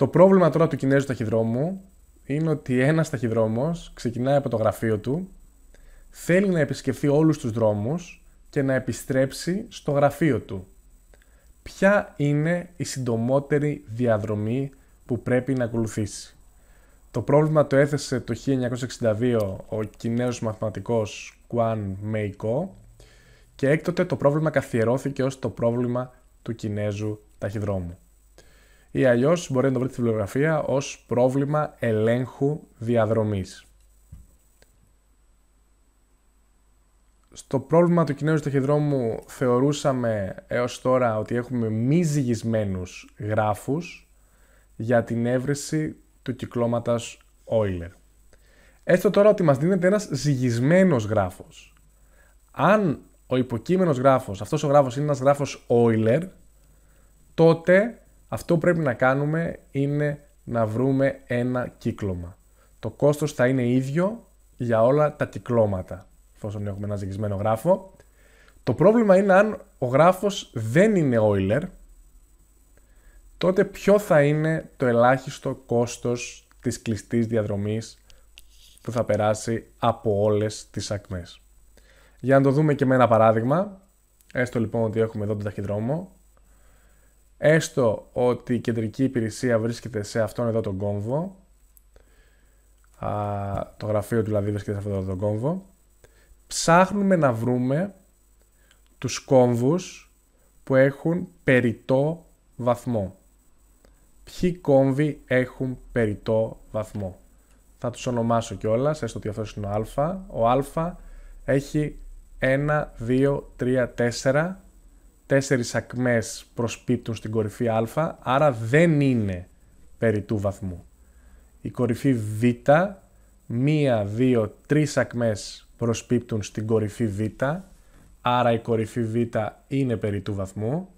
Το πρόβλημα τώρα του Κινέζου ταχυδρόμου είναι ότι ένας ταχυδρόμος ξεκινάει από το γραφείο του, θέλει να επισκεφθεί όλους τους δρόμους και να επιστρέψει στο γραφείο του. Ποια είναι η συντομότερη διαδρομή που πρέπει να ακολουθήσει. Το πρόβλημα το έθεσε το 1962 ο Κινέζος μαθηματικός Κουάν Μέικο και έκτοτε το πρόβλημα καθιερώθηκε ως το πρόβλημα του Κινέζου ταχυδρόμου ή αλλιώς μπορεί να το βρείτε στη βιβλιογραφία ως πρόβλημα ελέγχου διαδρομής. Στο πρόβλημα του κοινέου ταχυδρόμου θεωρούσαμε έως τώρα ότι έχουμε μη ζυγισμένους γράφους για την έβρεση του κυκλώματος Euler. Έστω τώρα ότι μας δίνεται ένας ζυγισμένος γράφος. Αν ο υποκείμενος γράφος, αυτός ο γράφος είναι ένας γράφος Euler, τότε αυτό που πρέπει να κάνουμε είναι να βρούμε ένα κύκλωμα. Το κόστος θα είναι ίδιο για όλα τα κυκλώματα, εφόσον έχουμε ένα ζυγισμένο γράφο. Το πρόβλημα είναι αν ο γράφος δεν είναι Euler, τότε ποιο θα είναι το ελάχιστο κόστος της κλειστής διαδρομής που θα περάσει από όλες τις ακμές. Για να το δούμε και με ένα παράδειγμα, έστω λοιπόν ότι έχουμε εδώ τον ταχυδρόμο, έστω ότι η κεντρική υπηρεσία βρίσκεται σε αυτόν εδώ τον κόμβο, α, το γραφείο του δηλαδή βρίσκεται σε αυτόν εδώ τον κόμβο, ψάχνουμε να βρούμε τους κόμβους που έχουν περιτό βαθμό. Ποιοι κόμβοι έχουν περιτό βαθμό. Θα τους ονομάσω κιόλας, έστω ότι αυτός είναι ο α. Ο α έχει 1, 2, 3, 4 τέσσερις ακμές προσπίπτουν στην κορυφή α, άρα δεν είναι περί του βαθμού. Η κορυφή β, μία, δύο, τρεις ακμές προσπίπτουν στην κορυφή β, άρα η κορυφή β είναι περί του βαθμού.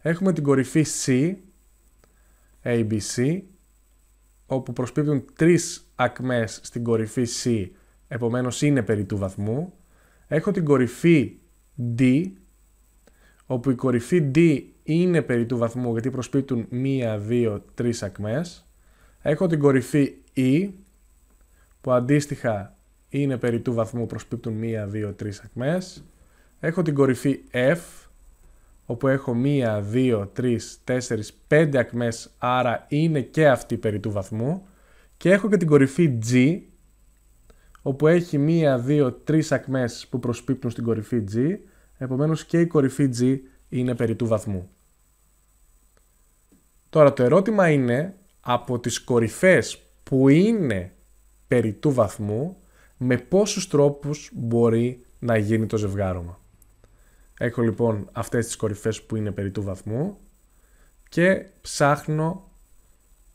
Έχουμε την κορυφή C, ABC, όπου προσπίπτουν τρεις ακμές στην κορυφή C, επομένως είναι περί του βαθμού. Έχω την κορυφή D, όπου η κορυφή D είναι περί του βαθμού γιατί προσπίπτουν 1, 2, 3 ακμές. Έχω την κορυφή E που αντίστοιχα είναι περί του βαθμού προσπίπτουν 1, 2, 3 ακμές. Έχω την κορυφή F όπου έχω 1, 2, 3, 4, 5 ακμές άρα είναι και αυτή περί του βαθμού. Και έχω και την κορυφή G όπου έχει 1, 2, 3 ακμές που προσπίπτουν στην κορυφή G Επομένως και η κορυφή G είναι περί του βαθμού. Τώρα το ερώτημα είναι από τις κορυφές που είναι περί του βαθμού με πόσους τρόπους μπορεί να γίνει το ζευγάρωμα. Έχω λοιπόν αυτές τις κορυφές που είναι περί του βαθμού και ψάχνω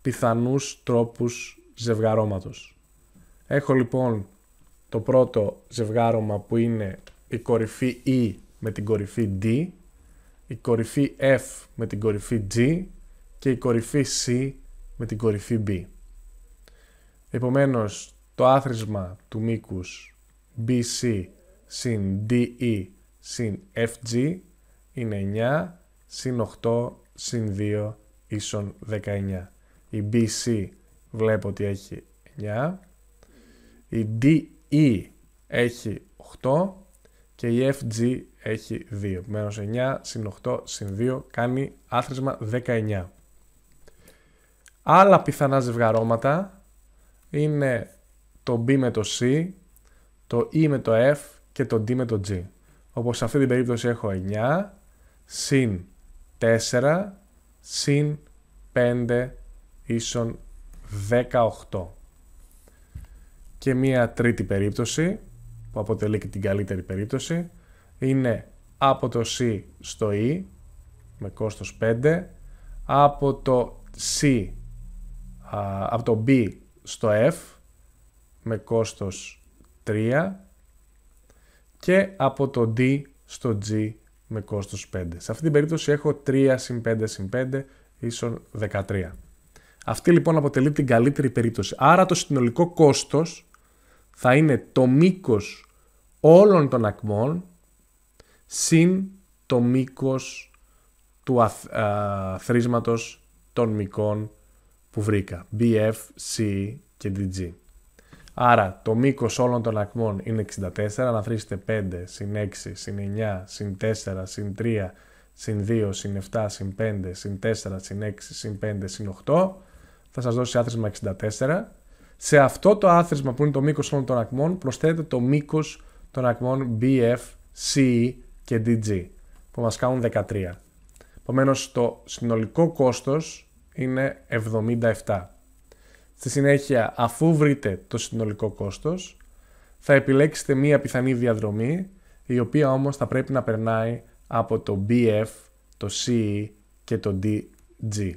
πιθανούς τρόπους ζευγαρώματος. Έχω λοιπόν το πρώτο ζευγάρωμα που είναι η κορυφή E με την κορυφή D, η κορυφή F με την κορυφή G και η κορυφή C με την κορυφή B. Επομένως, το άθροισμα του μήκους BC συν DE συν FG είναι 9 συν 8 συν 2 ίσον 19. Η BC βλέπω ότι έχει 9. Η DE έχει 8 και η FG έχει 2. Μέρο 9 συν 8 συν 2 κάνει άθροισμα 19. Άλλα πιθανά ζευγαρώματα είναι το B με το C, το E με το F και το D με το G. Όπως σε αυτή την περίπτωση έχω 9 συν 4 συν 5 ίσον 18. Και μία τρίτη περίπτωση που αποτελεί και την καλύτερη περίπτωση, είναι από το C στο E με κόστος 5, από το C, από το B στο F με κόστος 3 και από το D στο G με κόστος 5. Σε αυτή την περίπτωση έχω 3 συν 5 συν 5 ίσον 13. Αυτή λοιπόν αποτελεί την καλύτερη περίπτωση. Άρα το συνολικό κόστος θα είναι το μήκος όλων των ακμών συν το μήκος του αθ, των μικών που βρήκα. BF, C και DG. Άρα το μήκος όλων των ακμών είναι 64, να θρήσετε 5, συν 6, συν 9, συν 4, συν 3, συν 2, συν 7, συν 5, συν 4, συν 6, συν 5, συν 8, θα σας δώσει άθροισμα 64. Σε αυτό το άθροισμα που είναι το μήκος όλων των ακμών προσθέτετε το μήκος των ακμών BF, CE και DG που μας κάνουν 13. Επομένως το συνολικό κόστος είναι 77. Στη συνέχεια αφού βρείτε το συνολικό κόστος θα επιλέξετε μία πιθανή διαδρομή η οποία όμως θα πρέπει να περνάει από το BF, το CE και το DG.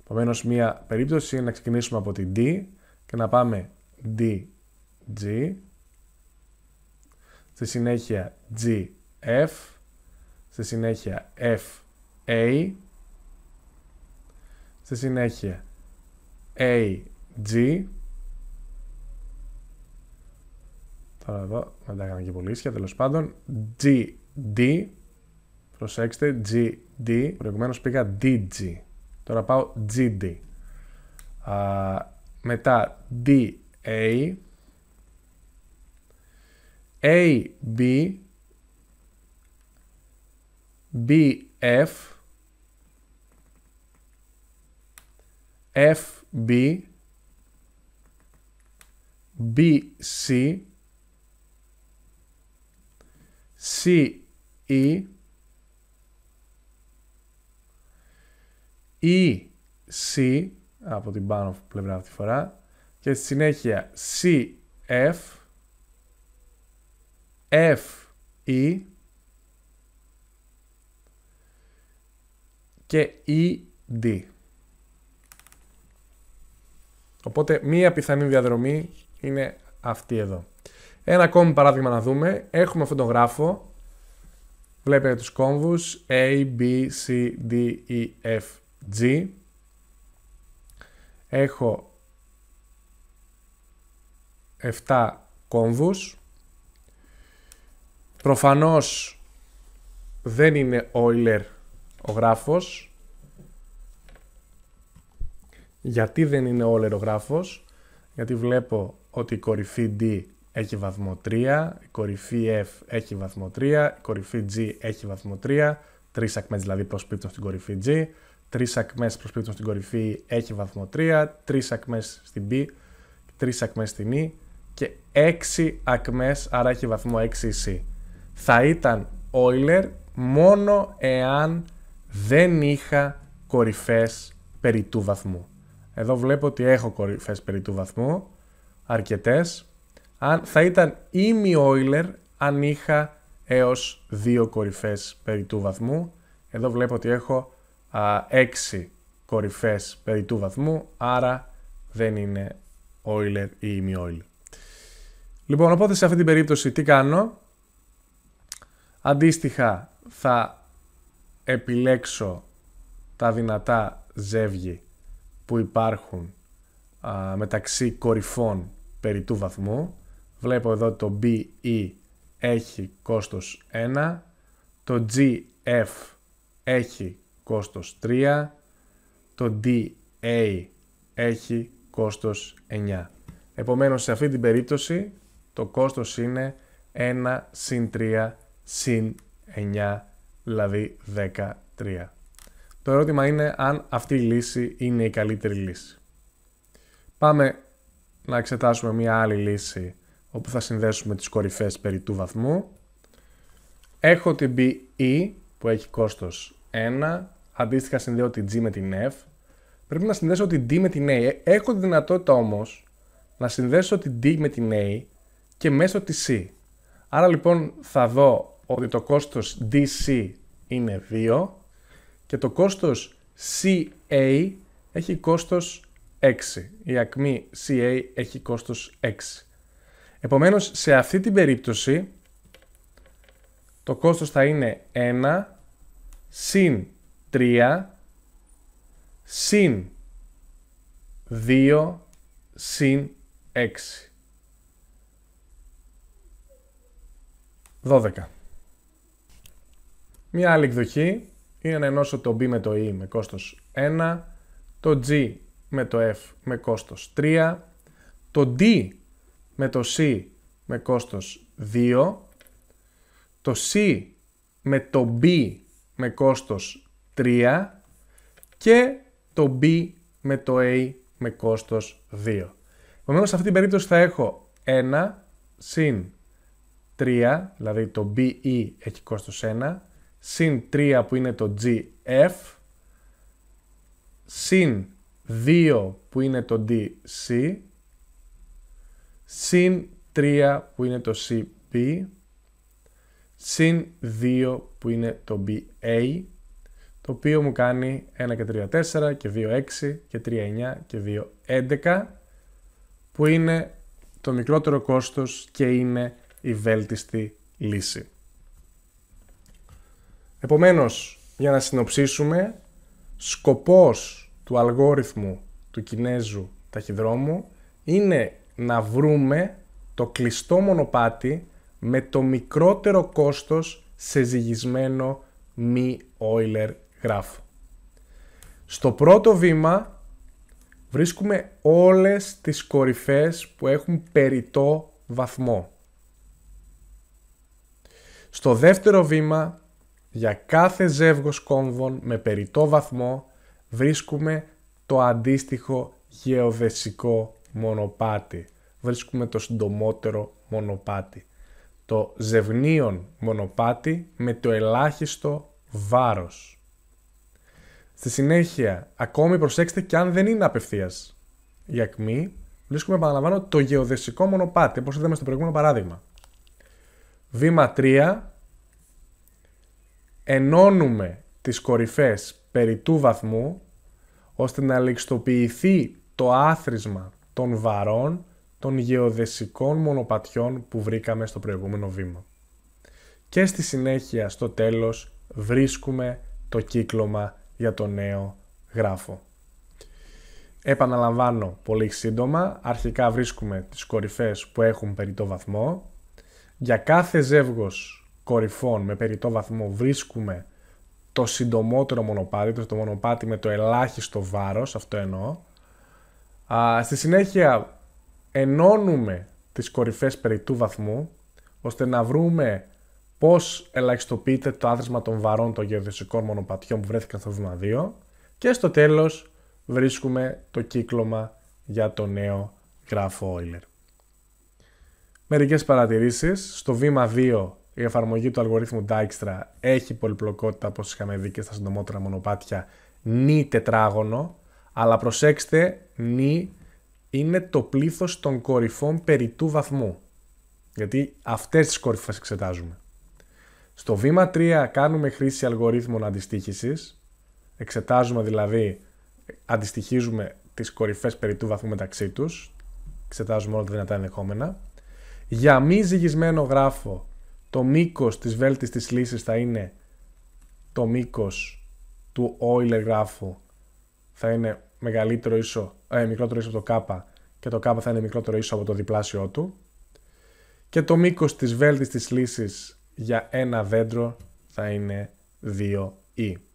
Επομένω, μία περίπτωση είναι να ξεκινήσουμε από την D και να πάμε DG στη συνέχεια GF, στη συνέχεια FA, στη συνέχεια AG, τώρα εδώ δεν τα έκανα και πολύ ίσια, τέλος πάντων, GD, προσέξτε, GD, προηγουμένως πήγα DG, τώρα πάω GD, Α, μετά A. A, B, B, F, F, B, B, C, C, E, E, C, από την πάνω πλευρά αυτή τη φορά, και στη συνέχεια C, F, F, E και E, D. Οπότε μία πιθανή διαδρομή είναι αυτή εδώ. Ένα ακόμη παράδειγμα να δούμε. Έχουμε αυτόν τον γράφο. Βλέπετε τους κόμβους A, B, C, D, E, F, G. Έχω 7 κόμβους. Προφανώς δεν είναι Euler ο γράφος. Γιατί δεν είναι Euler ο γράφος. Γιατί βλέπω ότι η κορυφή D έχει βαθμό 3, η κορυφή F έχει βαθμό 3, η κορυφή G έχει βαθμό 3, τρεις ακμές δηλαδή προσπίπτουν στην κορυφή G, τρεις ακμές προσπίπτουν στην κορυφή E έχει βαθμό 3, τρεις ακμές στην B, τρεις ακμές στην E και 6 ακμές, άρα έχει βαθμό 6 C θα ήταν Euler μόνο εάν δεν είχα κορυφές περί του βαθμού. Εδώ βλέπω ότι έχω κορυφές περί του βαθμού, αρκετές. Αν, θα ήταν ήμι Euler αν είχα έως δυο κορυφές περί του βαθμού. Εδώ βλέπω ότι έχω εξι 6 κορυφές περί του βαθμού, άρα δεν είναι Euler ή ημιόιλ. Λοιπόν, οπότε σε αυτή την περίπτωση τι κάνω. Αντίστοιχα θα επιλέξω τα δυνατά ζεύγη που υπάρχουν α, μεταξύ κορυφών περί του βαθμού. Βλέπω εδώ το BE έχει κόστος 1, το GF έχει κόστος 3, το DA έχει κόστος 9. Επομένως σε αυτή την περίπτωση το κόστος είναι 1 συν 3 συν 9, δηλαδή 13. Το ερώτημα είναι αν αυτή η λύση είναι η καλύτερη λύση. Πάμε να εξετάσουμε μια άλλη λύση όπου θα συνδέσουμε τις κορυφές περί του βαθμού. Έχω την BE που έχει κόστος 1, αντίστοιχα συνδέω την G με την F. Πρέπει να συνδέσω την D με την A. Ε, έχω τη δυνατότητα όμως να συνδέσω την D με την A και μέσω της C. Άρα λοιπόν θα δω ότι το κόστος DC είναι 2 και το κόστος CA έχει κόστος 6. Η ακμή CA έχει κόστος 6. Επομένως, σε αυτή την περίπτωση, το κόστος θα είναι 1 συν 3 συν 2 συν 6. 12. Μια άλλη εκδοχή είναι να ενώσω το B με το E με κόστος 1, το G με το F με κόστος 3, το D με το C με κόστος 2, το C με το B με κόστος 3 και το B με το A με κόστος 2. Επομένως σε αυτή την περίπτωση θα έχω 1 συν 3, δηλαδή το BE έχει κόστος 1, συν 3 που είναι το GF, συν 2 που είναι το DC, συν 3 που είναι το CP, συν 2 που είναι το BA, το οποίο μου κάνει 1 και 3, 4 και 2, 6 και 3, 9 και 2, 11, που είναι το μικρότερο κόστος και είναι η βέλτιστη λύση. Επομένως, για να συνοψίσουμε, σκοπός του αλγόριθμου του Κινέζου ταχυδρόμου είναι να βρούμε το κλειστό μονοπάτι με το μικρότερο κόστος σε ζυγισμένο μη Euler γράφ. Στο πρώτο βήμα βρίσκουμε όλες τις κορυφές που έχουν περιττό βαθμό. Στο δεύτερο βήμα για κάθε ζεύγος κόμβων με περιττό βαθμό βρίσκουμε το αντίστοιχο γεωδεσικό μονοπάτι. Βρίσκουμε το συντομότερο μονοπάτι. Το ζευνίον μονοπάτι με το ελάχιστο βάρος. Στη συνέχεια, ακόμη προσέξτε και αν δεν είναι απευθείας η ακμή, βρίσκουμε, επαναλαμβάνω, το γεωδεσικό μονοπάτι, όπως είδαμε στο προηγούμενο παράδειγμα. Βήμα 3, ενώνουμε τις κορυφές περί του βαθμού, ώστε να ληξτοποιηθεί το άθροισμα των βαρών των γεωδεσικών μονοπατιών που βρήκαμε στο προηγούμενο βήμα. Και στη συνέχεια, στο τέλος, βρίσκουμε το κύκλωμα για το νέο γράφο. Επαναλαμβάνω πολύ σύντομα, αρχικά βρίσκουμε τις κορυφές που έχουν περί το βαθμό. Για κάθε ζεύγος κορυφών με περιττό βαθμό βρίσκουμε το συντομότερο μονοπάτι, το μονοπάτι με το ελάχιστο βάρος, αυτό εννοώ. στη συνέχεια ενώνουμε τις κορυφές περιττού βαθμού, ώστε να βρούμε πώς ελαχιστοποιείται το άθροισμα των βαρών των γεωδεσικών μονοπατιών που βρέθηκαν στο βήμα 2 και στο τέλος βρίσκουμε το κύκλωμα για το νέο γράφο Euler. Μερικές παρατηρήσεις. Στο βήμα 2 η εφαρμογή του αλγορίθμου Dijkstra έχει πολυπλοκότητα όπως είχαμε δει και στα συντομότερα μονοπάτια νη τετράγωνο, αλλά προσέξτε, νη είναι το πλήθος των κορυφών περί του βαθμού. Γιατί αυτές τις κορυφές εξετάζουμε. Στο βήμα 3 κάνουμε χρήση αλγορίθμων αντιστοίχησης. Εξετάζουμε δηλαδή, αντιστοιχίζουμε τις κορυφές περί του βαθμού μεταξύ τους. Εξετάζουμε όλα τα δυνατά ενδεχόμενα. Για μη ζυγισμένο γράφο το μήκος της βέλτιστης λύσης θα είναι το μήκος του Euler γράφου θα είναι μεγαλύτερο ίσο, ε, μικρότερο ίσο από το K και το K θα είναι μικρότερο ίσο από το διπλάσιο του και το μήκος της βέλτιστης λύσης για ένα δέντρο θα είναι 2E.